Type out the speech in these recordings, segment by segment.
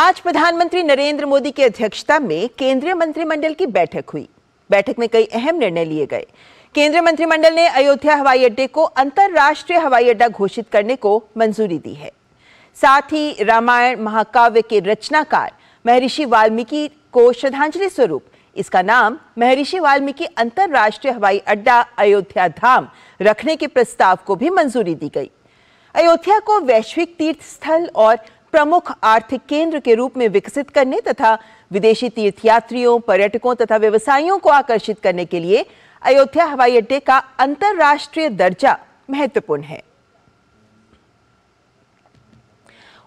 आज प्रधानमंत्री नरेंद्र मोदी की अध्यक्षता में केंद्रीय मंत्रिमंडल की बैठक हुई बैठक में कई अहम निर्णय लिए गए केंद्रीय मंत्रिमंडल ने अयोध्या हवाई अड्डे को अंतरराष्ट्रीय हवाई अड्डा घोषित करने को मंजूरी दी है साथ ही रामायण महाकाव्य के रचनाकार महर्षि वाल्मीकि को श्रद्धांजलि स्वरूप इसका नाम महर्षि वाल्मीकि अंतर्राष्ट्रीय हवाई अड्डा अयोध्या धाम रखने के प्रस्ताव को भी मंजूरी दी गई अयोध्या को वैश्विक तीर्थ स्थल और प्रमुख आर्थिक केंद्र के रूप में विकसित करने तथा विदेशी तीर्थयात्रियों पर्यटकों तथा व्यवसायियों को आकर्षित करने के लिए अयोध्या हवाई अड्डे का अंतरराष्ट्रीय दर्जा महत्वपूर्ण है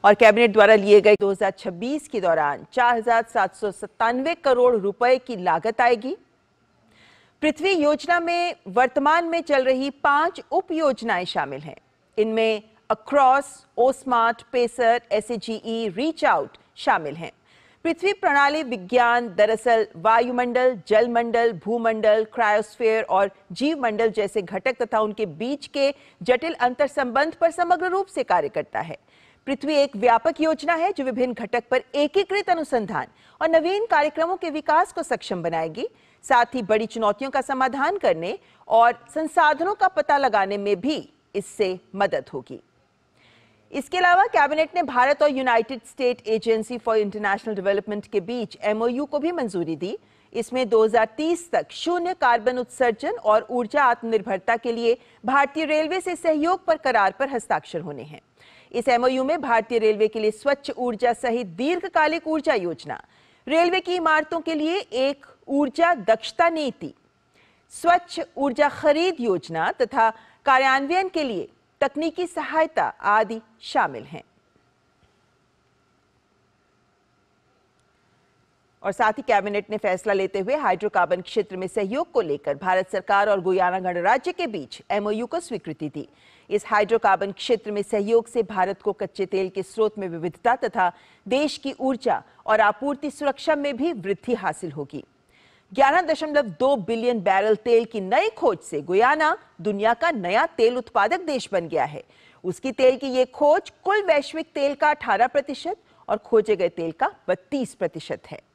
और कैबिनेट द्वारा लिए गए 2026 के दौरान चार करोड़ रुपए की लागत आएगी पृथ्वी योजना में वर्तमान में चल रही पांच उप योजनाएं शामिल हैं इनमें ACROSS O SMART PACER S A G E reach out शामिल हैं पृथ्वी प्रणाली विज्ञान दरअसल वायुमंडल जलमंडल भूमंडल क्रायोस्फेयर और जीवमंडल जैसे घटक तथा उनके बीच के जटिल अंतर संबंध पर समग्र रूप से कार्य करता है पृथ्वी एक व्यापक योजना है जो विभिन्न घटक पर एकीकृत अनुसंधान और नवीन कार्यक्रमों के विकास को सक्षम बनाएगी साथ ही बड़ी चुनौतियों का समाधान करने और संसाधनों का पता लगाने में भी इससे मदद होगी इसके अलावा कैबिनेट ने भारत और United State Agency for International Development के बीच एमओयू को भी मंजूरी दी इसमें 2030 तक शून्य कार्बन उत्सर्जन और ऊर्जा आत्मनिर्भरता के लिए भारतीय रेलवे से सहयोग पर करार पर हस्ताक्षर होने हैं इस एमओयू में भारतीय रेलवे के लिए स्वच्छ ऊर्जा सहित दीर्घकालिक ऊर्जा योजना रेलवे की इमारतों के लिए एक ऊर्जा दक्षता नीति स्वच्छ ऊर्जा खरीद योजना तथा कार्यान्वयन के लिए तकनीकी सहायता आदि शामिल हैं और साथ ही कैबिनेट ने फैसला लेते हुए हाइड्रोकार्बन क्षेत्र में सहयोग को लेकर भारत सरकार और गुयाना गणराज्य के बीच एमओयू को स्वीकृति दी इस हाइड्रोकार्बन क्षेत्र में सहयोग से भारत को कच्चे तेल के स्रोत में विविधता तथा देश की ऊर्जा और आपूर्ति सुरक्षा में भी वृद्धि हासिल होगी 11.2 बिलियन बैरल तेल की नई खोज से गुयाना दुनिया का नया तेल उत्पादक देश बन गया है उसकी तेल की ये खोज कुल वैश्विक तेल का 18 प्रतिशत और खोजे गए तेल का 32 प्रतिशत है